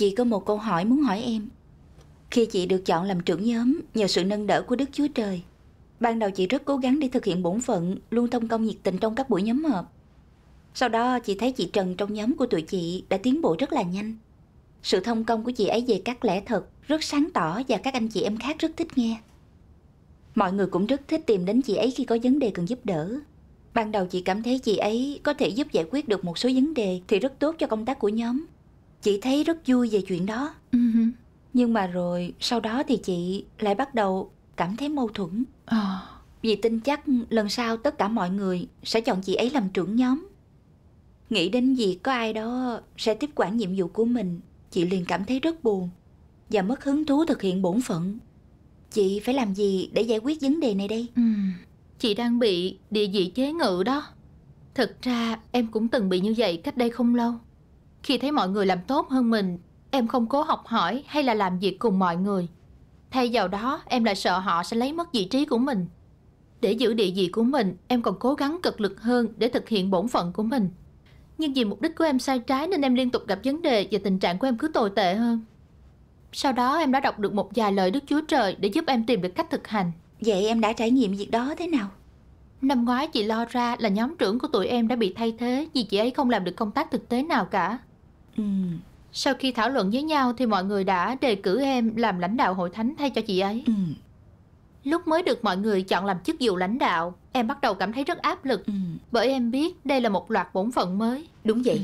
Chị có một câu hỏi muốn hỏi em. Khi chị được chọn làm trưởng nhóm nhờ sự nâng đỡ của Đức Chúa Trời, ban đầu chị rất cố gắng để thực hiện bổn phận, luôn thông công nhiệt tình trong các buổi nhóm họp. Sau đó chị thấy chị Trần trong nhóm của tụi chị đã tiến bộ rất là nhanh. Sự thông công của chị ấy về các lẽ thật rất sáng tỏ và các anh chị em khác rất thích nghe. Mọi người cũng rất thích tìm đến chị ấy khi có vấn đề cần giúp đỡ. Ban đầu chị cảm thấy chị ấy có thể giúp giải quyết được một số vấn đề thì rất tốt cho công tác của nhóm. Chị thấy rất vui về chuyện đó ừ Nhưng mà rồi sau đó thì chị lại bắt đầu cảm thấy mâu thuẫn ờ. Vì tin chắc lần sau tất cả mọi người sẽ chọn chị ấy làm trưởng nhóm Nghĩ đến việc có ai đó sẽ tiếp quản nhiệm vụ của mình Chị liền cảm thấy rất buồn Và mất hứng thú thực hiện bổn phận Chị phải làm gì để giải quyết vấn đề này đây? Ừ. Chị đang bị địa vị chế ngự đó thật ra em cũng từng bị như vậy cách đây không lâu khi thấy mọi người làm tốt hơn mình, em không cố học hỏi hay là làm việc cùng mọi người. Thay vào đó, em lại sợ họ sẽ lấy mất vị trí của mình. Để giữ địa vị của mình, em còn cố gắng cực lực hơn để thực hiện bổn phận của mình. Nhưng vì mục đích của em sai trái nên em liên tục gặp vấn đề và tình trạng của em cứ tồi tệ hơn. Sau đó em đã đọc được một vài lời Đức Chúa Trời để giúp em tìm được cách thực hành. Vậy em đã trải nghiệm việc đó thế nào? Năm ngoái chị lo ra là nhóm trưởng của tụi em đã bị thay thế vì chị ấy không làm được công tác thực tế nào cả. Ừ. Sau khi thảo luận với nhau thì mọi người đã đề cử em làm lãnh đạo hội thánh thay cho chị ấy. Ừ. Lúc mới được mọi người chọn làm chức vụ lãnh đạo, em bắt đầu cảm thấy rất áp lực ừ. bởi em biết đây là một loạt bổn phận mới. Đúng vậy. Ừ.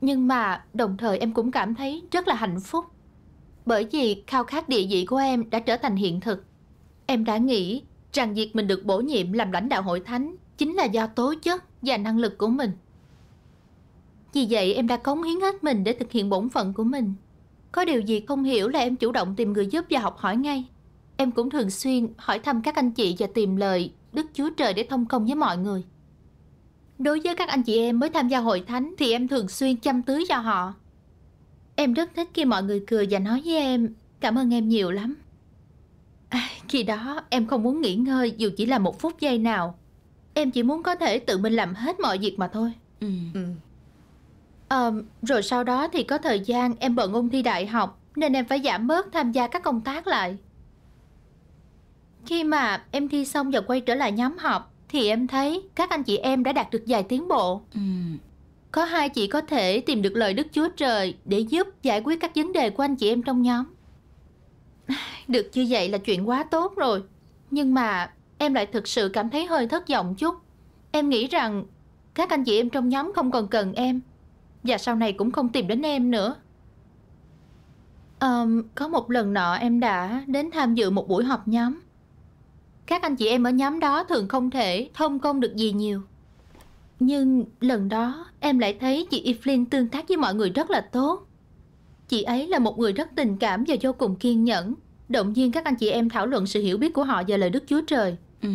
Nhưng mà đồng thời em cũng cảm thấy rất là hạnh phúc. Bởi vì khao khát địa vị của em đã trở thành hiện thực. Em đã nghĩ rằng việc mình được bổ nhiệm làm lãnh đạo hội thánh chính là do tố chất và năng lực của mình. Vì vậy em đã cống hiến hết mình để thực hiện bổn phận của mình. Có điều gì không hiểu là em chủ động tìm người giúp và học hỏi ngay. Em cũng thường xuyên hỏi thăm các anh chị và tìm lời Đức Chúa Trời để thông công với mọi người. Đối với các anh chị em mới tham gia hội thánh thì em thường xuyên chăm tưới cho họ. Em rất thích khi mọi người cười và nói với em Cảm ơn em nhiều lắm. À, khi đó em không muốn nghỉ ngơi dù chỉ là một phút giây nào. Em chỉ muốn có thể tự mình làm hết mọi việc mà thôi. Ừ. ừ. À, rồi sau đó thì có thời gian em bận ôn thi đại học Nên em phải giảm bớt tham gia các công tác lại Khi mà em thi xong và quay trở lại nhóm học Thì em thấy các anh chị em đã đạt được vài tiến bộ ừ. Có hai chị có thể tìm được lời Đức Chúa Trời Để giúp giải quyết các vấn đề của anh chị em trong nhóm Được như vậy là chuyện quá tốt rồi Nhưng mà em lại thực sự cảm thấy hơi thất vọng chút Em nghĩ rằng các anh chị em trong nhóm không còn cần em và dạ, sau này cũng không tìm đến em nữa à, Có một lần nọ em đã đến tham dự một buổi họp nhóm Các anh chị em ở nhóm đó thường không thể thông công được gì nhiều Nhưng lần đó em lại thấy chị Evelyn tương tác với mọi người rất là tốt Chị ấy là một người rất tình cảm và vô cùng kiên nhẫn Động viên các anh chị em thảo luận sự hiểu biết của họ về lời Đức Chúa Trời ừ.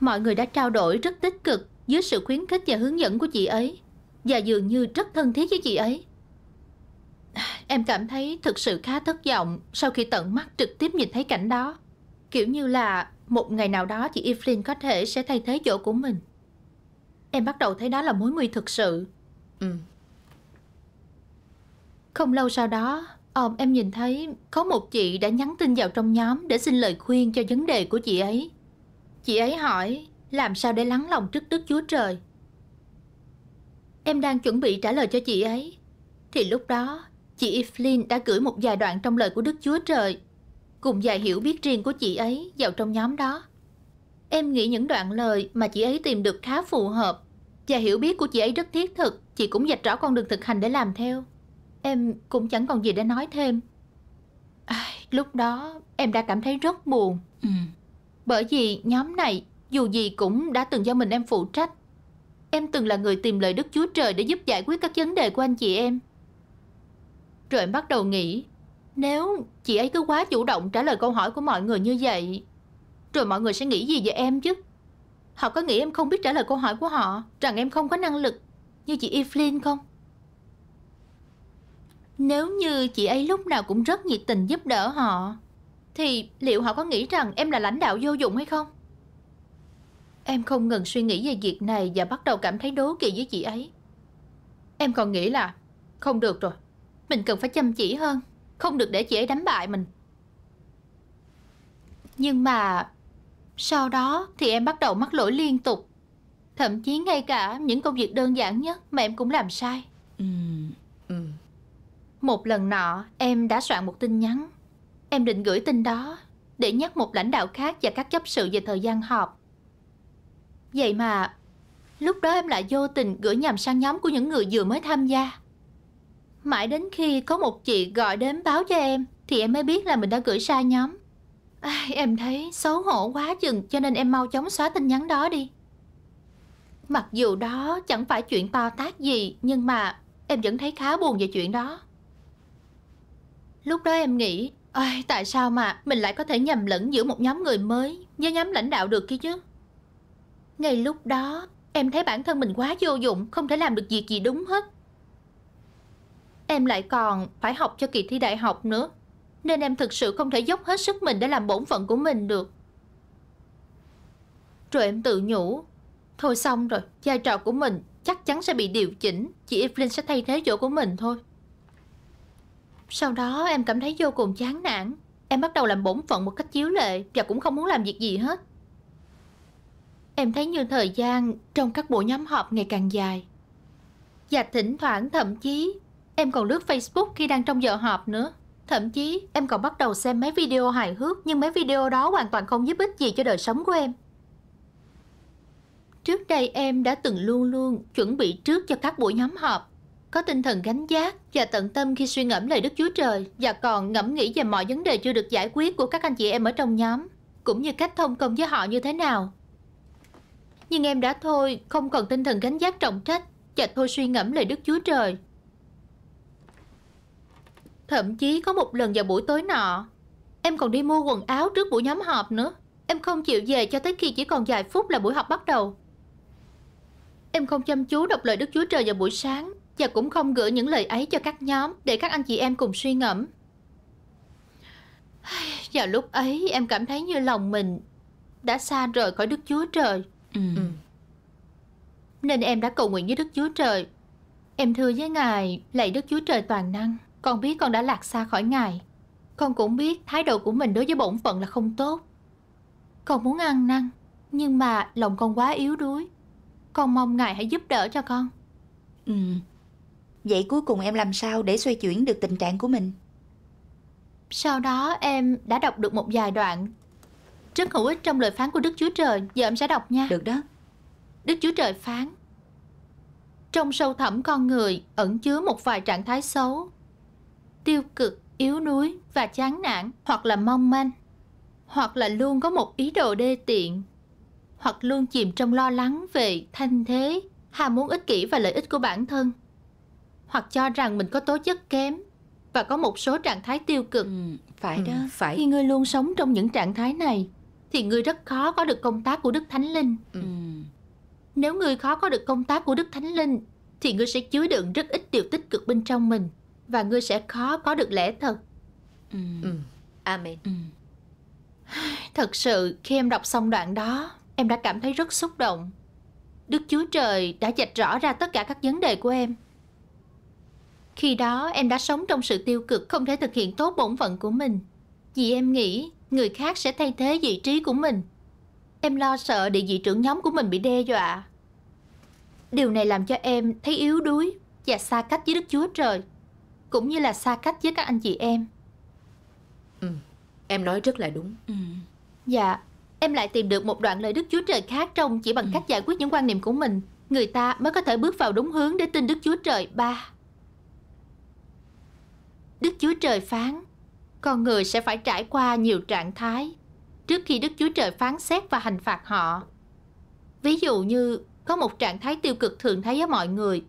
Mọi người đã trao đổi rất tích cực dưới sự khuyến khích và hướng dẫn của chị ấy và dường như rất thân thiết với chị ấy Em cảm thấy thực sự khá thất vọng Sau khi tận mắt trực tiếp nhìn thấy cảnh đó Kiểu như là một ngày nào đó chị Evelyn có thể sẽ thay thế chỗ của mình Em bắt đầu thấy đó là mối nguy thực sự Ừ Không lâu sau đó Ôm em nhìn thấy có một chị đã nhắn tin vào trong nhóm để xin lời khuyên cho vấn đề của chị ấy Chị ấy hỏi làm sao để lắng lòng trước Đức Chúa Trời Em đang chuẩn bị trả lời cho chị ấy Thì lúc đó Chị Evelyn đã gửi một vài đoạn trong lời của Đức Chúa Trời Cùng vài hiểu biết riêng của chị ấy Vào trong nhóm đó Em nghĩ những đoạn lời mà chị ấy tìm được khá phù hợp Và hiểu biết của chị ấy rất thiết thực Chị cũng dạch rõ con đường thực hành để làm theo Em cũng chẳng còn gì để nói thêm à, Lúc đó em đã cảm thấy rất buồn ừ. Bởi vì nhóm này dù gì cũng đã từng do mình em phụ trách Em từng là người tìm lời Đức Chúa Trời để giúp giải quyết các vấn đề của anh chị em. Rồi em bắt đầu nghĩ, nếu chị ấy cứ quá chủ động trả lời câu hỏi của mọi người như vậy, rồi mọi người sẽ nghĩ gì về em chứ? Họ có nghĩ em không biết trả lời câu hỏi của họ, rằng em không có năng lực như chị Evelyn không? Nếu như chị ấy lúc nào cũng rất nhiệt tình giúp đỡ họ, thì liệu họ có nghĩ rằng em là lãnh đạo vô dụng hay không? Em không ngừng suy nghĩ về việc này và bắt đầu cảm thấy đố kỵ với chị ấy. Em còn nghĩ là không được rồi, mình cần phải chăm chỉ hơn, không được để chị ấy đánh bại mình. Nhưng mà sau đó thì em bắt đầu mắc lỗi liên tục. Thậm chí ngay cả những công việc đơn giản nhất mà em cũng làm sai. Ừ, ừ. Một lần nọ em đã soạn một tin nhắn. Em định gửi tin đó để nhắc một lãnh đạo khác và các chấp sự về thời gian họp. Vậy mà Lúc đó em lại vô tình gửi nhầm sang nhóm của những người vừa mới tham gia Mãi đến khi có một chị gọi đến báo cho em Thì em mới biết là mình đã gửi sai nhóm à, Em thấy xấu hổ quá chừng Cho nên em mau chóng xóa tin nhắn đó đi Mặc dù đó chẳng phải chuyện to tác gì Nhưng mà em vẫn thấy khá buồn về chuyện đó Lúc đó em nghĩ Ôi, Tại sao mà mình lại có thể nhầm lẫn giữa một nhóm người mới Với nhóm lãnh đạo được kia chứ ngay lúc đó, em thấy bản thân mình quá vô dụng, không thể làm được việc gì đúng hết. Em lại còn phải học cho kỳ thi đại học nữa, nên em thực sự không thể dốc hết sức mình để làm bổn phận của mình được. Rồi em tự nhủ, thôi xong rồi, vai trò của mình chắc chắn sẽ bị điều chỉnh, chị Evelyn sẽ thay thế chỗ của mình thôi. Sau đó em cảm thấy vô cùng chán nản, em bắt đầu làm bổn phận một cách chiếu lệ và cũng không muốn làm việc gì hết. Em thấy như thời gian trong các buổi nhóm họp ngày càng dài. Và thỉnh thoảng thậm chí em còn lướt Facebook khi đang trong giờ họp nữa. Thậm chí em còn bắt đầu xem mấy video hài hước nhưng mấy video đó hoàn toàn không giúp ích gì cho đời sống của em. Trước đây em đã từng luôn luôn chuẩn bị trước cho các buổi nhóm họp, có tinh thần gánh giác và tận tâm khi suy ngẫm lời Đức Chúa Trời và còn ngẫm nghĩ về mọi vấn đề chưa được giải quyết của các anh chị em ở trong nhóm, cũng như cách thông công với họ như thế nào nhưng em đã thôi Không còn tinh thần gánh giác trọng trách Và thôi suy ngẫm lời Đức Chúa Trời Thậm chí có một lần vào buổi tối nọ Em còn đi mua quần áo trước buổi nhóm họp nữa Em không chịu về cho tới khi chỉ còn vài phút là buổi học bắt đầu Em không chăm chú đọc lời Đức Chúa Trời vào buổi sáng Và cũng không gửi những lời ấy cho các nhóm Để các anh chị em cùng suy ngẫm Vào lúc ấy em cảm thấy như lòng mình Đã xa rời khỏi Đức Chúa Trời Ừ. ừ. Nên em đã cầu nguyện với Đức Chúa Trời. Em thưa với Ngài, lạy Đức Chúa Trời toàn năng, con biết con đã lạc xa khỏi Ngài. Con cũng biết thái độ của mình đối với bổn phận là không tốt. Con muốn ăn năn, nhưng mà lòng con quá yếu đuối. Con mong Ngài hãy giúp đỡ cho con. Ừ. Vậy cuối cùng em làm sao để xoay chuyển được tình trạng của mình? Sau đó em đã đọc được một vài đoạn rất hữu ích trong lời phán của Đức Chúa Trời. Giờ em sẽ đọc nha. Được đó. Đức Chúa Trời phán. Trong sâu thẳm con người ẩn chứa một vài trạng thái xấu, tiêu cực, yếu đuối và chán nản hoặc là mong manh, hoặc là luôn có một ý đồ đê tiện, hoặc luôn chìm trong lo lắng về thanh thế, ham muốn ích kỷ và lợi ích của bản thân, hoặc cho rằng mình có tố chất kém và có một số trạng thái tiêu cực. Ừ, phải ừ. đó, ừ, phải. Khi ngươi luôn sống trong những trạng thái này, thì người rất khó có được công tác của Đức Thánh Linh. Ừ. ừ. Nếu người khó có được công tác của Đức Thánh Linh thì người sẽ chứa đựng rất ít điều tích cực bên trong mình và người sẽ khó có được lẽ thật. Ừ. ừ. Amen. Ừ. Thật sự khi em đọc xong đoạn đó, em đã cảm thấy rất xúc động. Đức Chúa Trời đã dạch rõ ra tất cả các vấn đề của em. Khi đó em đã sống trong sự tiêu cực không thể thực hiện tốt bổn phận của mình. Vì em nghĩ người khác sẽ thay thế vị trí của mình. Em lo sợ địa vị trưởng nhóm của mình bị đe dọa. Điều này làm cho em thấy yếu đuối và xa cách với Đức Chúa Trời, cũng như là xa cách với các anh chị em. Ừ, em nói rất là đúng. Ừ. Dạ, em lại tìm được một đoạn lời Đức Chúa Trời khác trong chỉ bằng ừ. cách giải quyết những quan niệm của mình. Người ta mới có thể bước vào đúng hướng để tin Đức Chúa Trời ba. Đức Chúa Trời phán con người sẽ phải trải qua nhiều trạng thái trước khi Đức Chúa Trời phán xét và hành phạt họ. Ví dụ như có một trạng thái tiêu cực thường thấy ở mọi người.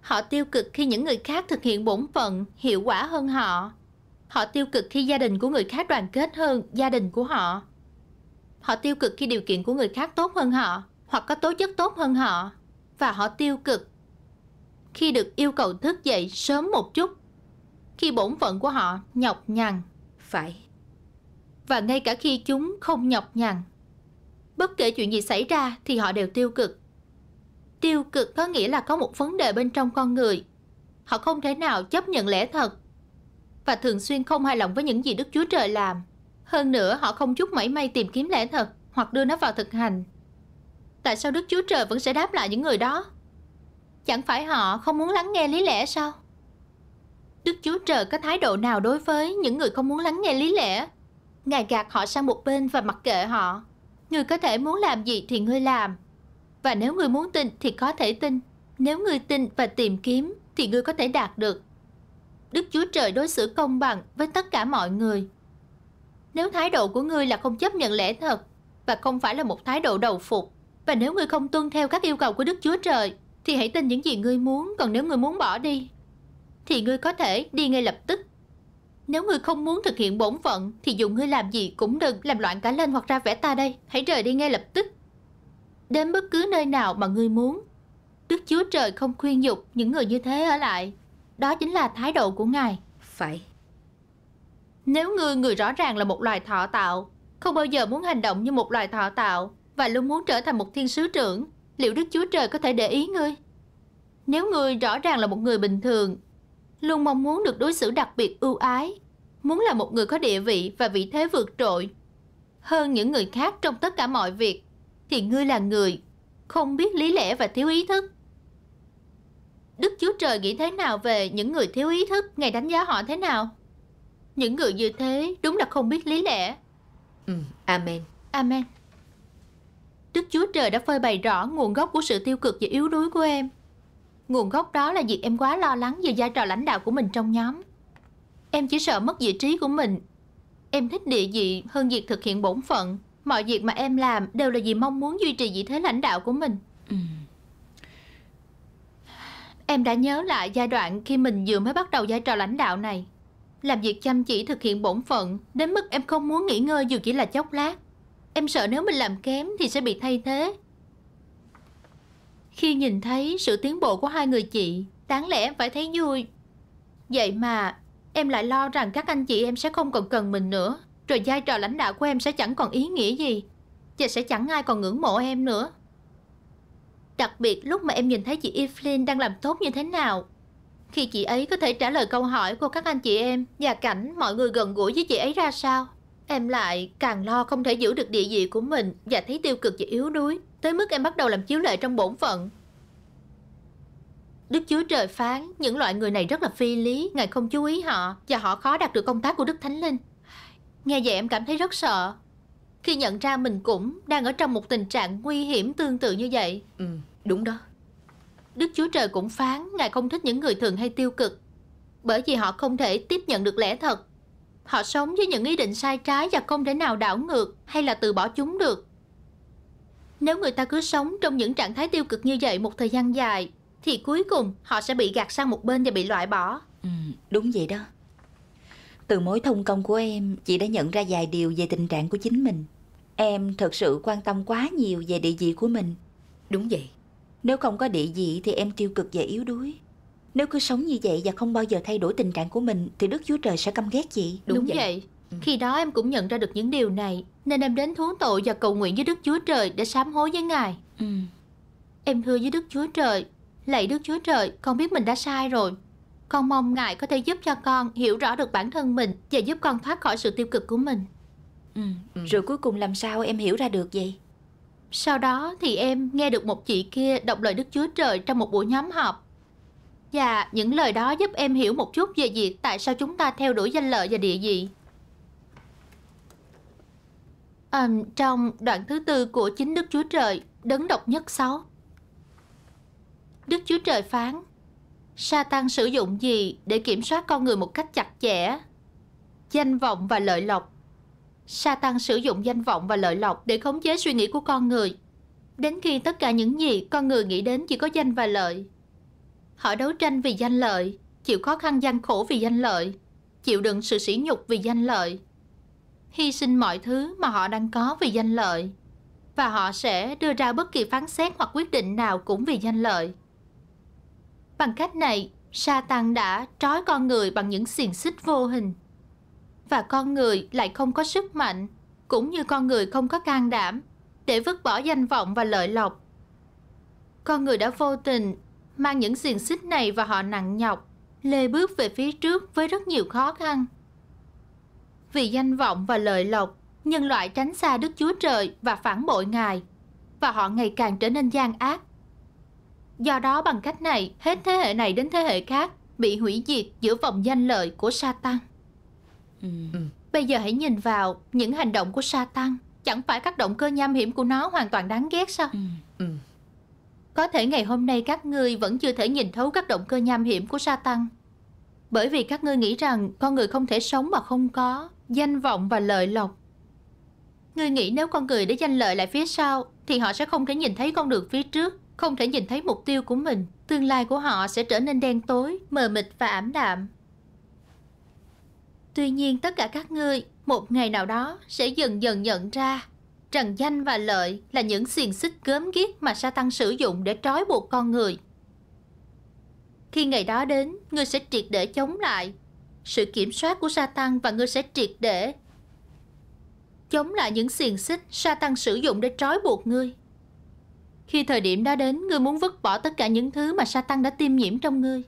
Họ tiêu cực khi những người khác thực hiện bổn phận hiệu quả hơn họ. Họ tiêu cực khi gia đình của người khác đoàn kết hơn gia đình của họ. Họ tiêu cực khi điều kiện của người khác tốt hơn họ hoặc có tố chất tốt hơn họ. Và họ tiêu cực khi được yêu cầu thức dậy sớm một chút khi bổn phận của họ nhọc nhằn phải và ngay cả khi chúng không nhọc nhằn bất kể chuyện gì xảy ra thì họ đều tiêu cực tiêu cực có nghĩa là có một vấn đề bên trong con người họ không thể nào chấp nhận lẽ thật và thường xuyên không hài lòng với những gì đức chúa trời làm hơn nữa họ không chút mảy may tìm kiếm lẽ thật hoặc đưa nó vào thực hành tại sao đức chúa trời vẫn sẽ đáp lại những người đó chẳng phải họ không muốn lắng nghe lý lẽ sao Đức Chúa Trời có thái độ nào đối với những người không muốn lắng nghe lý lẽ? Ngài gạt họ sang một bên và mặc kệ họ. Người có thể muốn làm gì thì ngươi làm. Và nếu ngươi muốn tin thì có thể tin. Nếu ngươi tin và tìm kiếm thì ngươi có thể đạt được. Đức Chúa Trời đối xử công bằng với tất cả mọi người. Nếu thái độ của ngươi là không chấp nhận lẽ thật và không phải là một thái độ đầu phục, và nếu ngươi không tuân theo các yêu cầu của Đức Chúa Trời thì hãy tin những gì ngươi muốn, còn nếu ngươi muốn bỏ đi thì ngươi có thể đi ngay lập tức Nếu ngươi không muốn thực hiện bổn phận Thì dù ngươi làm gì cũng đừng Làm loạn cả lên hoặc ra vẽ ta đây Hãy rời đi ngay lập tức Đến bất cứ nơi nào mà ngươi muốn Đức Chúa Trời không khuyên dục những người như thế ở lại Đó chính là thái độ của Ngài Phải Nếu ngươi người rõ ràng là một loài thọ tạo Không bao giờ muốn hành động như một loài thọ tạo Và luôn muốn trở thành một thiên sứ trưởng Liệu Đức Chúa Trời có thể để ý ngươi Nếu ngươi rõ ràng là một người bình thường luôn mong muốn được đối xử đặc biệt ưu ái, muốn là một người có địa vị và vị thế vượt trội hơn những người khác trong tất cả mọi việc, thì ngươi là người không biết lý lẽ và thiếu ý thức. Đức Chúa Trời nghĩ thế nào về những người thiếu ý thức, Ngài đánh giá họ thế nào? Những người như thế đúng là không biết lý lẽ. Ừ, amen. Amen. Đức Chúa Trời đã phơi bày rõ nguồn gốc của sự tiêu cực và yếu đuối của em. Nguồn gốc đó là việc em quá lo lắng về vai trò lãnh đạo của mình trong nhóm. Em chỉ sợ mất vị trí của mình. Em thích địa vị hơn việc thực hiện bổn phận. Mọi việc mà em làm đều là vì mong muốn duy trì vị thế lãnh đạo của mình. Ừ. Em đã nhớ lại giai đoạn khi mình vừa mới bắt đầu vai trò lãnh đạo này. Làm việc chăm chỉ thực hiện bổn phận Đến mức em không muốn nghỉ ngơi dù chỉ là chốc lát Em sợ nếu mình làm kém thì sẽ bị thay thế khi nhìn thấy sự tiến bộ của hai người chị, đáng lẽ em phải thấy vui. Vậy mà, em lại lo rằng các anh chị em sẽ không còn cần mình nữa, rồi vai trò lãnh đạo của em sẽ chẳng còn ý nghĩa gì, và sẽ chẳng ai còn ngưỡng mộ em nữa. Đặc biệt lúc mà em nhìn thấy chị Evelyn đang làm tốt như thế nào, khi chị ấy có thể trả lời câu hỏi của các anh chị em và cảnh mọi người gần gũi với chị ấy ra sao, em lại càng lo không thể giữ được địa vị của mình và thấy tiêu cực và yếu đuối Tới mức em bắt đầu làm chiếu lệ trong bổn phận Đức Chúa Trời phán Những loại người này rất là phi lý Ngài không chú ý họ Và họ khó đạt được công tác của Đức Thánh Linh Nghe vậy em cảm thấy rất sợ Khi nhận ra mình cũng đang ở trong một tình trạng nguy hiểm tương tự như vậy Ừ, đúng đó Đức Chúa Trời cũng phán Ngài không thích những người thường hay tiêu cực Bởi vì họ không thể tiếp nhận được lẽ thật Họ sống với những ý định sai trái Và không thể nào đảo ngược Hay là từ bỏ chúng được nếu người ta cứ sống trong những trạng thái tiêu cực như vậy một thời gian dài, thì cuối cùng họ sẽ bị gạt sang một bên và bị loại bỏ. Ừ, đúng vậy đó. Từ mối thông công của em, chị đã nhận ra vài điều về tình trạng của chính mình. Em thật sự quan tâm quá nhiều về địa vị của mình. Đúng vậy. Nếu không có địa vị thì em tiêu cực và yếu đuối. Nếu cứ sống như vậy và không bao giờ thay đổi tình trạng của mình thì Đức Chúa Trời sẽ căm ghét chị. Đúng, Đúng vậy. vậy. Ừ. Khi đó em cũng nhận ra được những điều này Nên em đến thú tội và cầu nguyện với Đức Chúa Trời Để sám hối với Ngài ừ. Em thưa với Đức Chúa Trời Lạy Đức Chúa Trời Con biết mình đã sai rồi Con mong Ngài có thể giúp cho con Hiểu rõ được bản thân mình Và giúp con thoát khỏi sự tiêu cực của mình ừ. Ừ. Rồi cuối cùng làm sao em hiểu ra được vậy Sau đó thì em nghe được một chị kia Đọc lời Đức Chúa Trời trong một buổi nhóm họp và những lời đó giúp em hiểu một chút về việc tại sao chúng ta theo đuổi danh lợi và địa vị à, trong đoạn thứ tư của chính Đức Chúa Trời, đấng độc nhất sáu. Đức Chúa Trời phán, Satan sử dụng gì để kiểm soát con người một cách chặt chẽ? Danh vọng và lợi lộc. Satan sử dụng danh vọng và lợi lộc để khống chế suy nghĩ của con người. Đến khi tất cả những gì con người nghĩ đến chỉ có danh và lợi. Họ đấu tranh vì danh lợi, chịu khó khăn gian khổ vì danh lợi, chịu đựng sự sỉ nhục vì danh lợi, hy sinh mọi thứ mà họ đang có vì danh lợi và họ sẽ đưa ra bất kỳ phán xét hoặc quyết định nào cũng vì danh lợi. Bằng cách này, Satan đã trói con người bằng những xiềng xích vô hình. Và con người lại không có sức mạnh, cũng như con người không có can đảm để vứt bỏ danh vọng và lợi lộc. Con người đã vô tình mang những xiềng xích này và họ nặng nhọc, lê bước về phía trước với rất nhiều khó khăn vì danh vọng và lợi lộc, nhân loại tránh xa Đức Chúa Trời và phản bội Ngài, và họ ngày càng trở nên gian ác. Do đó bằng cách này, hết thế hệ này đến thế hệ khác bị hủy diệt giữa vòng danh lợi của Satan. Ừ. Bây giờ hãy nhìn vào những hành động của sa tăng chẳng phải các động cơ nham hiểm của nó hoàn toàn đáng ghét sao? Ừ. Ừ. Có thể ngày hôm nay các ngươi vẫn chưa thể nhìn thấu các động cơ nham hiểm của sa tăng Bởi vì các ngươi nghĩ rằng con người không thể sống mà không có danh vọng và lợi lộc Ngươi nghĩ nếu con người để danh lợi lại phía sau Thì họ sẽ không thể nhìn thấy con đường phía trước Không thể nhìn thấy mục tiêu của mình Tương lai của họ sẽ trở nên đen tối Mờ mịt và ảm đạm Tuy nhiên tất cả các ngươi Một ngày nào đó sẽ dần dần nhận ra Rằng danh và lợi là những xiềng xích gớm ghiếc mà Satan sử dụng để trói buộc con người. Khi ngày đó đến, ngươi sẽ triệt để chống lại sự kiểm soát của Satan và ngươi sẽ triệt để chống lại những xiềng xích Satan sử dụng để trói buộc ngươi. Khi thời điểm đã đến, ngươi muốn vứt bỏ tất cả những thứ mà Satan đã tiêm nhiễm trong ngươi.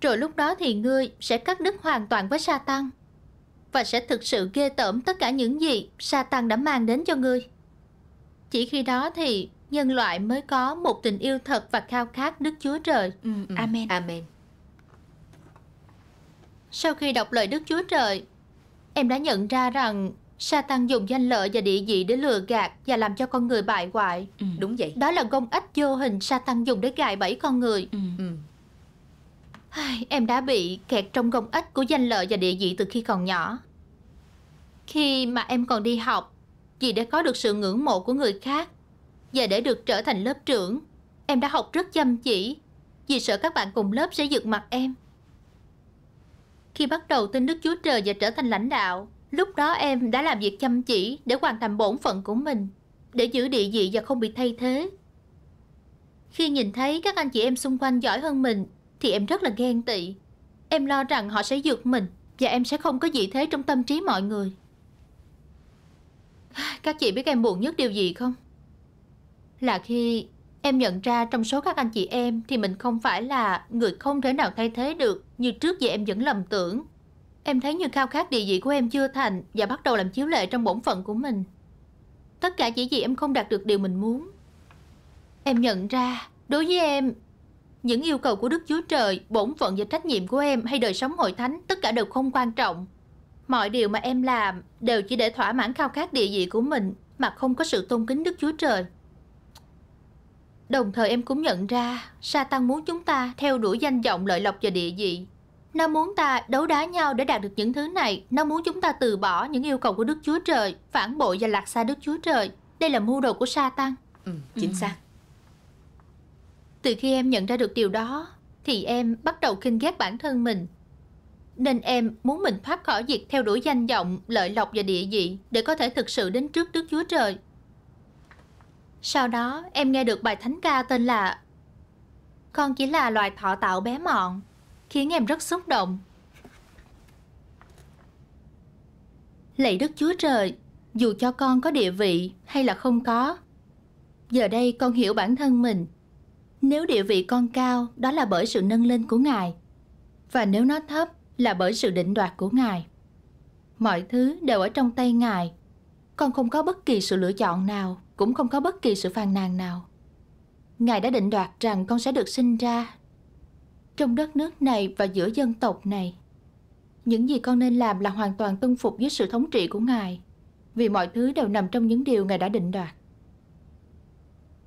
Rồi lúc đó thì ngươi sẽ cắt đứt hoàn toàn với Satan và sẽ thực sự ghê tởm tất cả những gì Satan đã mang đến cho ngươi. Chỉ khi đó thì nhân loại mới có một tình yêu thật và khao khát Đức Chúa Trời. Ừ, ừ. Amen. Amen. Sau khi đọc lời Đức Chúa Trời, em đã nhận ra rằng Satan dùng danh lợi và địa vị để lừa gạt và làm cho con người bại hoại. Ừ, đúng vậy. Đó là gông ích vô hình Satan dùng để gài bẫy con người. Ừ. Ừ. em đã bị kẹt trong gông ích của danh lợi và địa vị từ khi còn nhỏ. Khi mà em còn đi học, vì đã có được sự ngưỡng mộ của người khác và để được trở thành lớp trưởng, em đã học rất chăm chỉ vì sợ các bạn cùng lớp sẽ giật mặt em. Khi bắt đầu tin Đức Chúa Trời và trở thành lãnh đạo, lúc đó em đã làm việc chăm chỉ để hoàn thành bổn phận của mình, để giữ địa vị và không bị thay thế. Khi nhìn thấy các anh chị em xung quanh giỏi hơn mình, thì em rất là ghen tị. Em lo rằng họ sẽ vượt mình và em sẽ không có vị thế trong tâm trí mọi người. Các chị biết em buồn nhất điều gì không? Là khi Em nhận ra trong số các anh chị em thì mình không phải là người không thể nào thay thế được như trước giờ em vẫn lầm tưởng. Em thấy như khao khát địa vị của em chưa thành và bắt đầu làm chiếu lệ trong bổn phận của mình. Tất cả chỉ vì em không đạt được điều mình muốn. Em nhận ra, đối với em, những yêu cầu của Đức Chúa Trời, bổn phận và trách nhiệm của em hay đời sống hội thánh tất cả đều không quan trọng. Mọi điều mà em làm đều chỉ để thỏa mãn khao khát địa vị của mình mà không có sự tôn kính Đức Chúa Trời. Đồng thời em cũng nhận ra Satan muốn chúng ta theo đuổi danh vọng lợi lộc và địa vị Nó muốn ta đấu đá nhau để đạt được những thứ này Nó muốn chúng ta từ bỏ những yêu cầu của Đức Chúa Trời Phản bội và lạc xa Đức Chúa Trời Đây là mưu đồ của Satan Ừ, chính ừ. xác Từ khi em nhận ra được điều đó Thì em bắt đầu kinh ghét bản thân mình nên em muốn mình thoát khỏi việc theo đuổi danh vọng, lợi lộc và địa vị để có thể thực sự đến trước Đức Chúa Trời. Sau đó em nghe được bài thánh ca tên là Con chỉ là loài thọ tạo bé mọn Khiến em rất xúc động Lạy Đức Chúa Trời Dù cho con có địa vị hay là không có Giờ đây con hiểu bản thân mình Nếu địa vị con cao Đó là bởi sự nâng lên của Ngài Và nếu nó thấp Là bởi sự định đoạt của Ngài Mọi thứ đều ở trong tay Ngài Con không có bất kỳ sự lựa chọn nào cũng không có bất kỳ sự phàn nàn nào. Ngài đã định đoạt rằng con sẽ được sinh ra trong đất nước này và giữa dân tộc này. Những gì con nên làm là hoàn toàn tuân phục dưới sự thống trị của Ngài, vì mọi thứ đều nằm trong những điều Ngài đã định đoạt.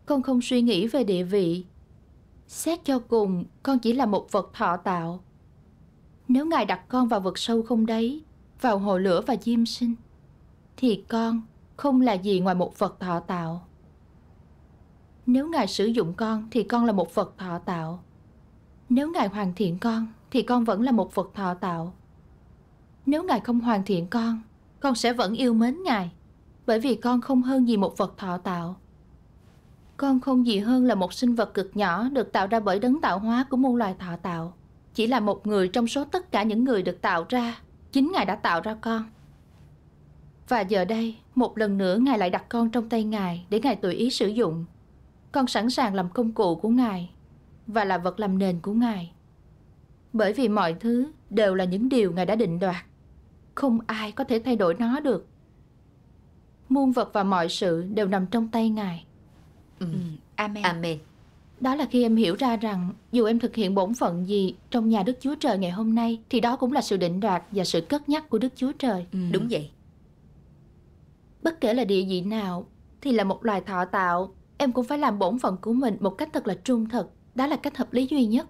Con không suy nghĩ về địa vị. Xét cho cùng, con chỉ là một vật thọ tạo. Nếu Ngài đặt con vào vực sâu không đấy, vào hồ lửa và diêm sinh, thì con không là gì ngoài một Phật thọ tạo. Nếu Ngài sử dụng con thì con là một Phật thọ tạo. Nếu Ngài hoàn thiện con thì con vẫn là một Phật thọ tạo. Nếu Ngài không hoàn thiện con, con sẽ vẫn yêu mến Ngài, bởi vì con không hơn gì một Phật thọ tạo. Con không gì hơn là một sinh vật cực nhỏ được tạo ra bởi đấng tạo hóa của muôn loài thọ tạo. Chỉ là một người trong số tất cả những người được tạo ra, chính Ngài đã tạo ra con. Và giờ đây, một lần nữa Ngài lại đặt con trong tay Ngài để Ngài tùy ý sử dụng. Con sẵn sàng làm công cụ của Ngài và là vật làm nền của Ngài. Bởi vì mọi thứ đều là những điều Ngài đã định đoạt. Không ai có thể thay đổi nó được. Muôn vật và mọi sự đều nằm trong tay Ngài. Ừ. ừ. Amen. Amen. Đó là khi em hiểu ra rằng dù em thực hiện bổn phận gì trong nhà Đức Chúa Trời ngày hôm nay thì đó cũng là sự định đoạt và sự cất nhắc của Đức Chúa Trời. Ừ. Đúng vậy. Bất kể là địa vị nào Thì là một loài thọ tạo Em cũng phải làm bổn phận của mình một cách thật là trung thực Đó là cách hợp lý duy nhất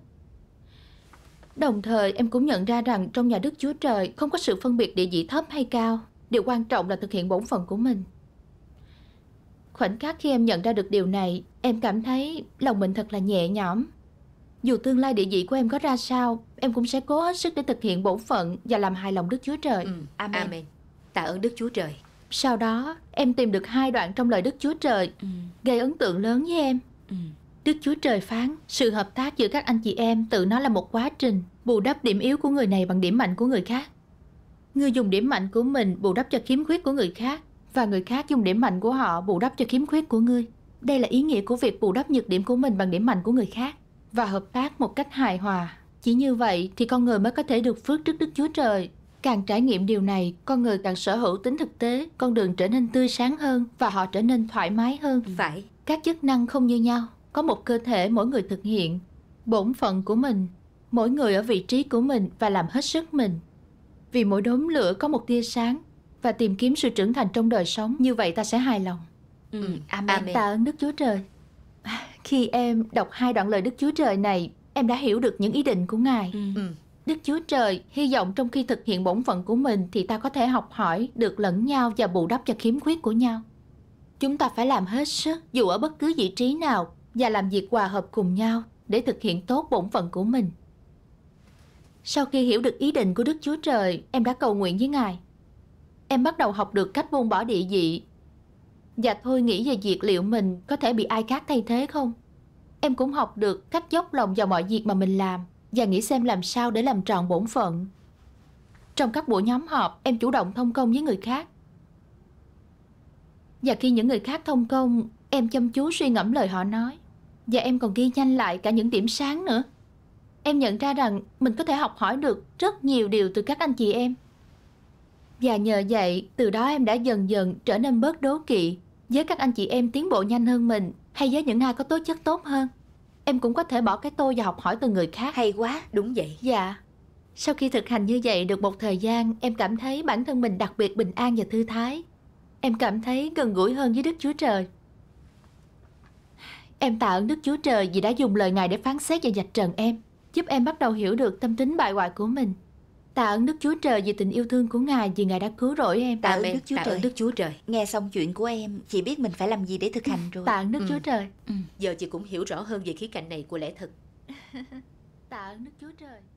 Đồng thời em cũng nhận ra rằng Trong nhà Đức Chúa Trời Không có sự phân biệt địa vị thấp hay cao Điều quan trọng là thực hiện bổn phận của mình Khoảnh khắc khi em nhận ra được điều này Em cảm thấy lòng mình thật là nhẹ nhõm Dù tương lai địa vị của em có ra sao Em cũng sẽ cố hết sức để thực hiện bổn phận Và làm hài lòng Đức Chúa Trời ừ, Amen, Amen. Tạ ơn Đức Chúa Trời sau đó em tìm được hai đoạn trong lời Đức Chúa Trời ừ. Gây ấn tượng lớn với em ừ. Đức Chúa Trời phán Sự hợp tác giữa các anh chị em tự nó là một quá trình Bù đắp điểm yếu của người này bằng điểm mạnh của người khác Người dùng điểm mạnh của mình bù đắp cho khiếm khuyết của người khác Và người khác dùng điểm mạnh của họ bù đắp cho khiếm khuyết của ngươi Đây là ý nghĩa của việc bù đắp nhược điểm của mình bằng điểm mạnh của người khác Và hợp tác một cách hài hòa Chỉ như vậy thì con người mới có thể được phước trước Đức Chúa Trời Càng trải nghiệm điều này, con người càng sở hữu tính thực tế, con đường trở nên tươi sáng hơn và họ trở nên thoải mái hơn. Phải. Các chức năng không như nhau, có một cơ thể mỗi người thực hiện, bổn phận của mình, mỗi người ở vị trí của mình và làm hết sức mình. Vì mỗi đốm lửa có một tia sáng và tìm kiếm sự trưởng thành trong đời sống, như vậy ta sẽ hài lòng. Ừ, ừ amen, amen. Ta ơn Đức Chúa Trời. Khi em đọc hai đoạn lời Đức Chúa Trời này, em đã hiểu được những ý định của Ngài. Ừ. ừ Đức Chúa Trời, hy vọng trong khi thực hiện bổn phận của mình thì ta có thể học hỏi được lẫn nhau và bù đắp cho khiếm khuyết của nhau. Chúng ta phải làm hết sức dù ở bất cứ vị trí nào và làm việc hòa hợp cùng nhau để thực hiện tốt bổn phận của mình. Sau khi hiểu được ý định của Đức Chúa Trời, em đã cầu nguyện với Ngài. Em bắt đầu học được cách buông bỏ địa vị và thôi nghĩ về việc liệu mình có thể bị ai khác thay thế không. Em cũng học được cách dốc lòng vào mọi việc mà mình làm và nghĩ xem làm sao để làm tròn bổn phận. Trong các buổi nhóm họp, em chủ động thông công với người khác. Và khi những người khác thông công, em chăm chú suy ngẫm lời họ nói. Và em còn ghi nhanh lại cả những điểm sáng nữa. Em nhận ra rằng mình có thể học hỏi được rất nhiều điều từ các anh chị em. Và nhờ vậy, từ đó em đã dần dần trở nên bớt đố kỵ với các anh chị em tiến bộ nhanh hơn mình hay với những ai có tố chất tốt hơn. Em cũng có thể bỏ cái tôi và học hỏi từ người khác Hay quá, đúng vậy Dạ Sau khi thực hành như vậy được một thời gian Em cảm thấy bản thân mình đặc biệt bình an và thư thái Em cảm thấy gần gũi hơn với Đức Chúa Trời Em tạ ơn Đức Chúa Trời vì đã dùng lời Ngài để phán xét và dạch trần em Giúp em bắt đầu hiểu được tâm tính bại hoại của mình Tạ ơn Đức Chúa Trời vì tình yêu thương của Ngài vì Ngài đã cứu rỗi em. Tạ, tạ ơn Đức Chúa tạ Trời. Đức Chúa Trời. Nghe xong chuyện của em, chị biết mình phải làm gì để thực ừ, hành rồi. Tạ ơn Đức ừ. Chúa Trời. Ừ. Giờ chị cũng hiểu rõ hơn về khía cạnh này của lẽ thật. tạ ơn Đức Chúa Trời.